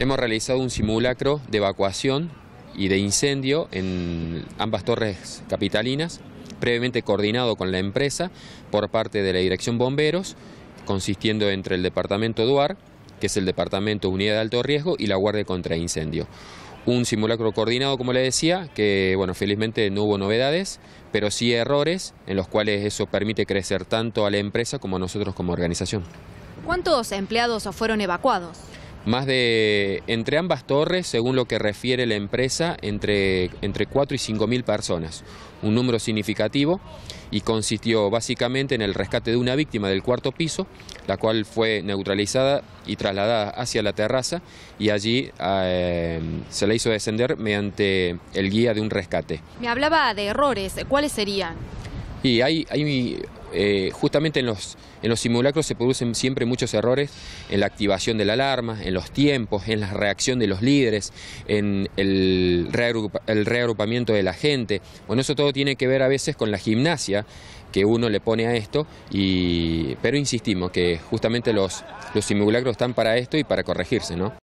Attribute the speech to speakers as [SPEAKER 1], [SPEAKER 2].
[SPEAKER 1] Hemos realizado un simulacro de evacuación y de incendio en ambas torres capitalinas, previamente coordinado con la empresa por parte de la Dirección Bomberos, consistiendo entre el Departamento DUAR, que es el Departamento Unidad de Alto Riesgo, y la Guardia contra Incendio. Un simulacro coordinado, como le decía, que bueno, felizmente no hubo novedades, pero sí errores en los cuales eso permite crecer tanto a la empresa como a nosotros como organización.
[SPEAKER 2] ¿Cuántos empleados fueron evacuados?
[SPEAKER 1] Más de, entre ambas torres, según lo que refiere la empresa, entre, entre 4 y 5 mil personas, un número significativo y consistió básicamente en el rescate de una víctima del cuarto piso, la cual fue neutralizada y trasladada hacia la terraza y allí eh, se la hizo descender mediante el guía de un rescate.
[SPEAKER 2] Me
[SPEAKER 3] hablaba de errores, ¿cuáles serían?
[SPEAKER 1] Y hay, hay eh, justamente en los, en los simulacros se producen siempre muchos errores en la activación de la alarma, en los tiempos, en la reacción de los líderes, en el, reagrupamiento de la gente. Bueno, eso todo tiene que ver a veces con la gimnasia que uno le pone a esto, y, pero insistimos que justamente los, los simulacros están para esto y para corregirse, ¿no?